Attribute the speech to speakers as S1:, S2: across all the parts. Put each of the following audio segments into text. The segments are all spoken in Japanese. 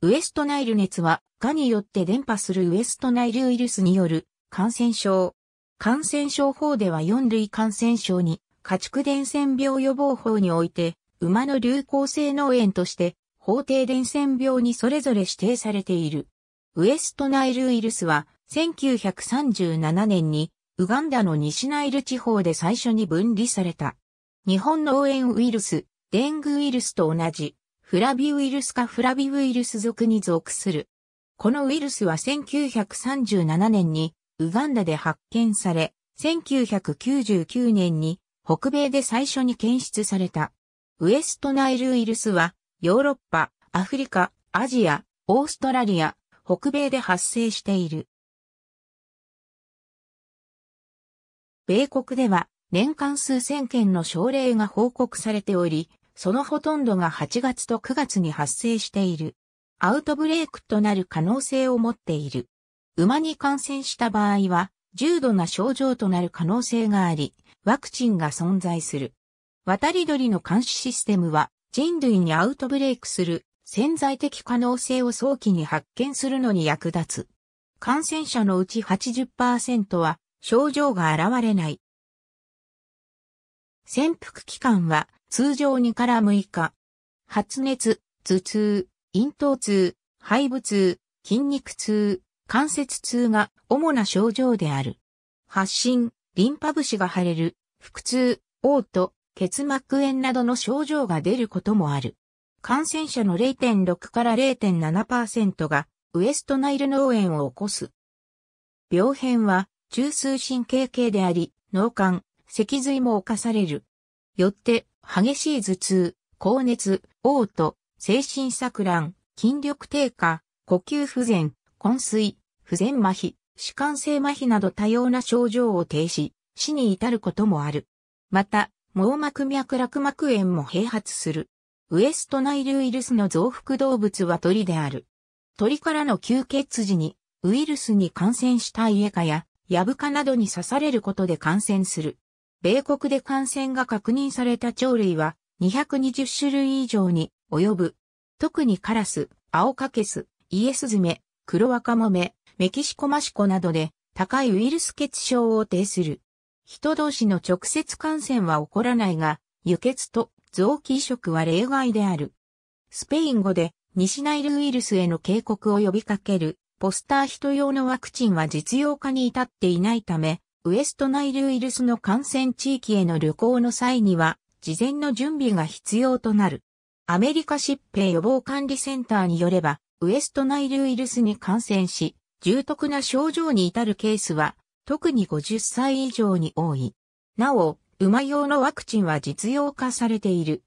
S1: ウエストナイル熱は、蚊によって伝播するウエストナイルウイルスによる感染症。感染症法では4類感染症に、家畜伝染病予防法において、馬の流行性脳炎として、法定伝染病にそれぞれ指定されている。ウエストナイルウイルスは、1937年に、ウガンダの西ナイル地方で最初に分離された。日本脳炎ウイルス、デングウイルスと同じ、フラビウイルスかフラビウイルス属に属する。このウイルスは1937年にウガンダで発見され、1999年に北米で最初に検出された。ウエストナイルウイルスはヨーロッパ、アフリカ、アジア、オーストラリア、北米で発生している。米国では年間数千件の症例が報告されており、そのほとんどが8月と9月に発生している。アウトブレイクとなる可能性を持っている。馬に感染した場合は、重度な症状となる可能性があり、ワクチンが存在する。渡り鳥の監視システムは、人類にアウトブレイクする潜在的可能性を早期に発見するのに役立つ。感染者のうち80%は症状が現れない。潜伏期間は通常2から6日。発熱、頭痛、咽頭痛、肺部痛、筋肉痛、関節痛が主な症状である。発疹、リンパ節が腫れる、腹痛、嘔吐、血膜炎などの症状が出ることもある。感染者の0.6から0.7%がウエストナイル脳炎を起こす。病変は中枢神経系であり、脳幹、脊髄も侵される。よって激しい頭痛、高熱、嘔吐、精神錯乱、筋力低下、呼吸不全、昏睡、不全麻痺、弛緩性麻痺など多様な症状を停止、死に至ることもある。また、網膜脈絡膜炎も併発する。ウエスト内流ウイルスの増幅動物は鳥である。鳥からの吸血時にウイルスに感染したイエカやヤブカなどに刺されることで感染する。米国で感染が確認された鳥類は220種類以上に及ぶ。特にカラス、アオカケス、イエスズメ、クロワカモメ、メキシコマシコなどで高いウイルス血症を呈する。人同士の直接感染は起こらないが、輸血と臓器移植は例外である。スペイン語で西ナイルウイルスへの警告を呼びかけるポスター人用のワクチンは実用化に至っていないため、ウエストナイルウイルスの感染地域への旅行の際には、事前の準備が必要となる。アメリカ疾病予防管理センターによれば、ウエストナイルウイルスに感染し、重篤な症状に至るケースは、特に50歳以上に多い。なお、馬用のワクチンは実用化されている。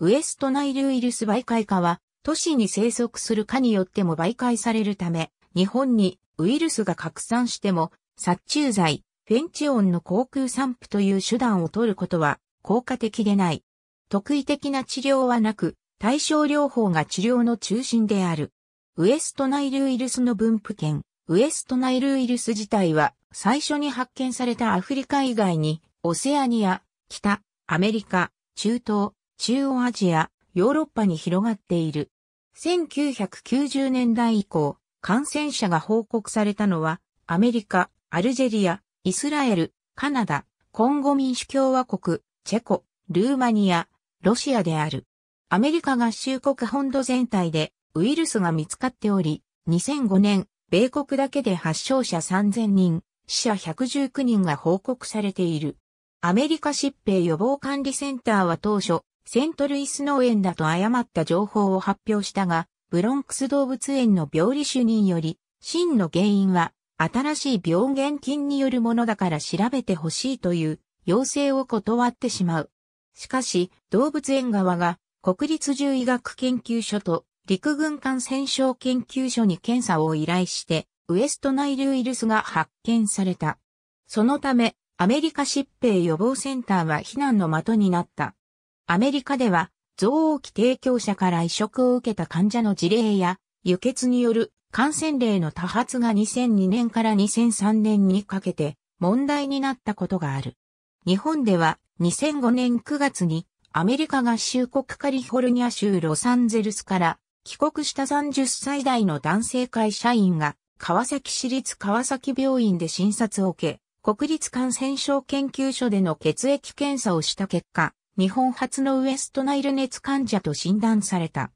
S1: ウエストナイルウイルス媒介化は、都市に生息するかによっても媒介されるため、日本にウイルスが拡散しても、殺虫剤、フェンチオンの航空散布という手段を取ることは効果的でない。特異的な治療はなく、対症療法が治療の中心である。ウエストナイルウイルスの分布圏、ウエストナイルウイルス自体は最初に発見されたアフリカ以外に、オセアニア、北、アメリカ、中東、中央アジア、ヨーロッパに広がっている。1990年代以降、感染者が報告されたのは、アメリカ、アルジェリア、イスラエル、カナダ、コンゴ民主共和国、チェコ、ルーマニア、ロシアである。アメリカ合衆国本土全体でウイルスが見つかっており、2005年、米国だけで発症者3000人、死者119人が報告されている。アメリカ疾病予防管理センターは当初、セントルイス農園だと誤った情報を発表したが、ブロンクス動物園の病理主任より、真の原因は新しい病原菌によるものだから調べてほしいという要請を断ってしまう。しかし、動物園側が国立獣医学研究所と陸軍感染症研究所に検査を依頼して、ウエストナイルウイルスが発見された。そのため、アメリカ疾病予防センターは非難の的になった。アメリカでは、増王期提供者から移植を受けた患者の事例や、輸血による感染例の多発が2002年から2003年にかけて問題になったことがある。日本では2005年9月にアメリカ合衆国カリフォルニア州ロサンゼルスから帰国した30歳代の男性会社員が川崎市立川崎病院で診察を受け、国立感染症研究所での血液検査をした結果、日本初のウエストナイル熱患者と診断された。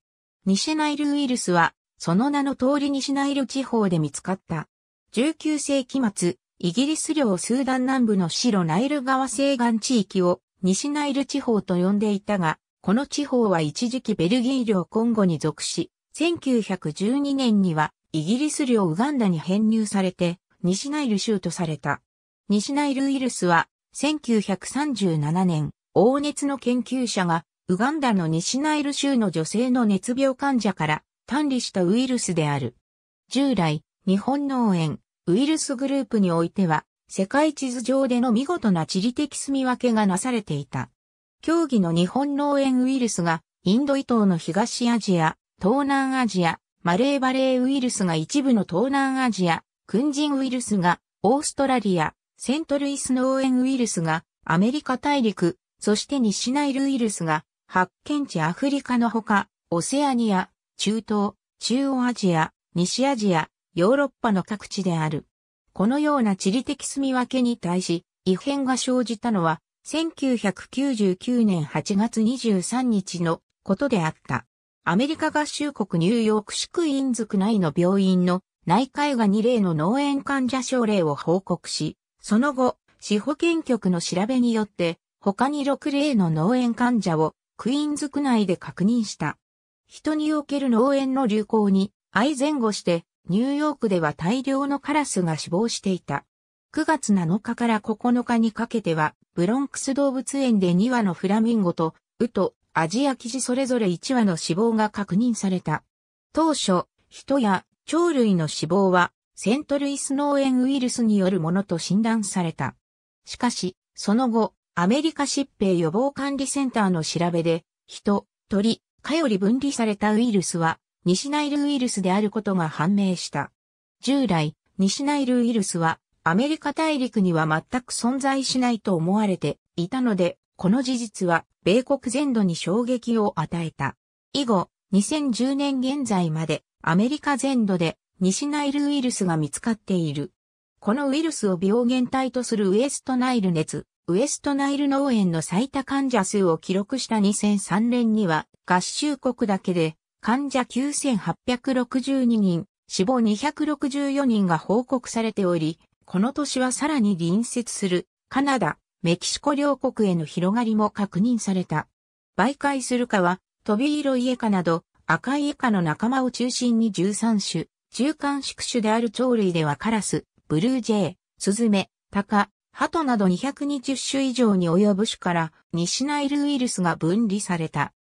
S1: 西ナイルウイルスはその名の通り西ナイル地方で見つかった。19世紀末、イギリス領スーダン南部の白ナイル川西岸地域を西ナイル地方と呼んでいたが、この地方は一時期ベルギー領コンゴに属し、1912年にはイギリス領ウガンダに編入されて、西ナイル州とされた。西ナイルウイルスは、1937年、黄熱の研究者が、ウガンダの西ナイル州の女性の熱病患者から単理したウイルスである。従来、日本農園、ウイルスグループにおいては、世界地図上での見事な地理的住み分けがなされていた。競技の日本農園ウイルスが、インド伊東の東アジア、東南アジア、マレーバレーウイルスが一部の東南アジア、ク人ウイルスが、オーストラリア、セントルイス農園ウイルスが、アメリカ大陸、そして西ナイルウイルスが、発見地アフリカのほか、オセアニア、中東、中央アジア、西アジア、ヨーロッパの各地である。このような地理的住み分けに対し、異変が生じたのは、1999年8月23日のことであった。アメリカ合衆国ニューヨーク市クイーンズ区内の病院の内科医が2例の脳炎患者症例を報告し、その後、市保健局の調べによって、他に6例の脳炎患者をクイーンズ区内で確認した。人における農園の流行に相前後してニューヨークでは大量のカラスが死亡していた。9月7日から9日にかけてはブロンクス動物園で2羽のフラミンゴとウト、アジアキジそれぞれ1羽の死亡が確認された。当初、人や鳥類の死亡はセントルイス農園ウイルスによるものと診断された。しかし、その後、アメリカ疾病予防管理センターの調べで、人、鳥、蚊より分離されたウイルスは、西ナイルウイルスであることが判明した。従来、西ナイルウイルスは、アメリカ大陸には全く存在しないと思われていたので、この事実は、米国全土に衝撃を与えた。以後、2010年現在まで、アメリカ全土で、西ナイルウイルスが見つかっている。このウイルスを病原体とするウエストナイル熱、ウエストナイル農園の最多患者数を記録した2003年には、合衆国だけで患者9862人、死亡264人が報告されており、この年はさらに隣接するカナダ、メキシコ両国への広がりも確認された。媒介するかは、トビイロイエカなど赤いエカの仲間を中心に13種、中間宿種である鳥類ではカラス、ブルージェイ、スズメ、タカ、ハトなど220種以上に及ぶ種から西ナイルウイルスが分離された。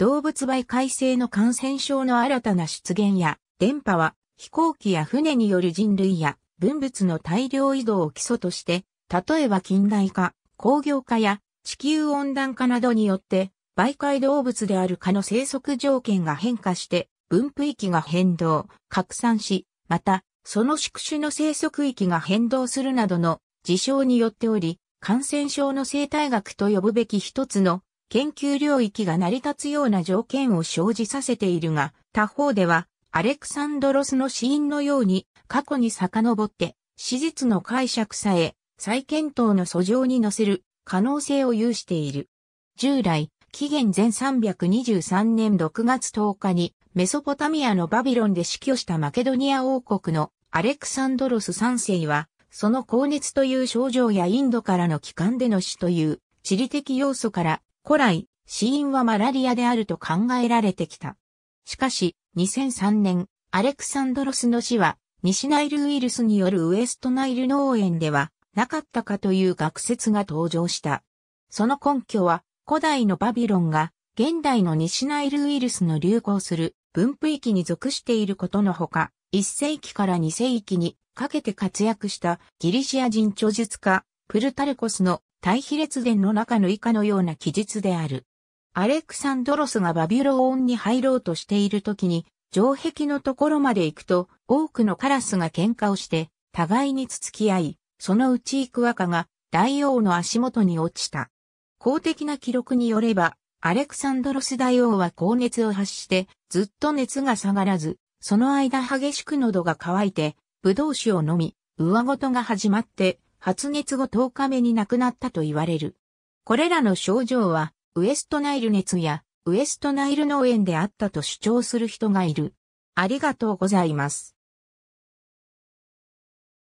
S1: 動物媒介性の感染症の新たな出現や、電波は飛行機や船による人類や文物の大量移動を基礎として、例えば近代化、工業化や地球温暖化などによって、媒介動物である蚊の生息条件が変化して、分布域が変動、拡散し、また、その宿主の生息域が変動するなどの事象によっており、感染症の生態学と呼ぶべき一つの研究領域が成り立つような条件を生じさせているが、他方では、アレクサンドロスの死因のように、過去に遡って、史実の解釈さえ、再検討の訴状に載せる可能性を有している。従来、紀元前323年6月10日に、メソポタミアのバビロンで死去したマケドニア王国のアレクサンドロス3世は、その高熱という症状やインドからの帰還での死という地理的要素から古来、死因はマラリアであると考えられてきた。しかし、2003年、アレクサンドロスの死は、西ナイルウイルスによるウエストナイル農園では、なかったかという学説が登場した。その根拠は、古代のバビロンが、現代の西ナイルウイルスの流行する分布域に属していることのほか、1世紀から2世紀にかけて活躍したギリシア人著述家、プルタルコスの対比列伝の中の以下のような記述である。アレクサンドロスがバビローンに入ろうとしている時に、城壁のところまで行くと、多くのカラスが喧嘩をして、互いにつつき合い、そのうちイクワカが大王の足元に落ちた。公的な記録によれば、アレクサンドロス大王は高熱を発して、ずっと熱が下がらず、その間激しく喉が渇いて、ブドウ酒を飲み、上ごとが始まって、発熱後10日目に亡くなったと言われる。これらの症状は、ウエストナイル熱や、ウエストナイル農園であったと主張する人がいる。ありがとうございます。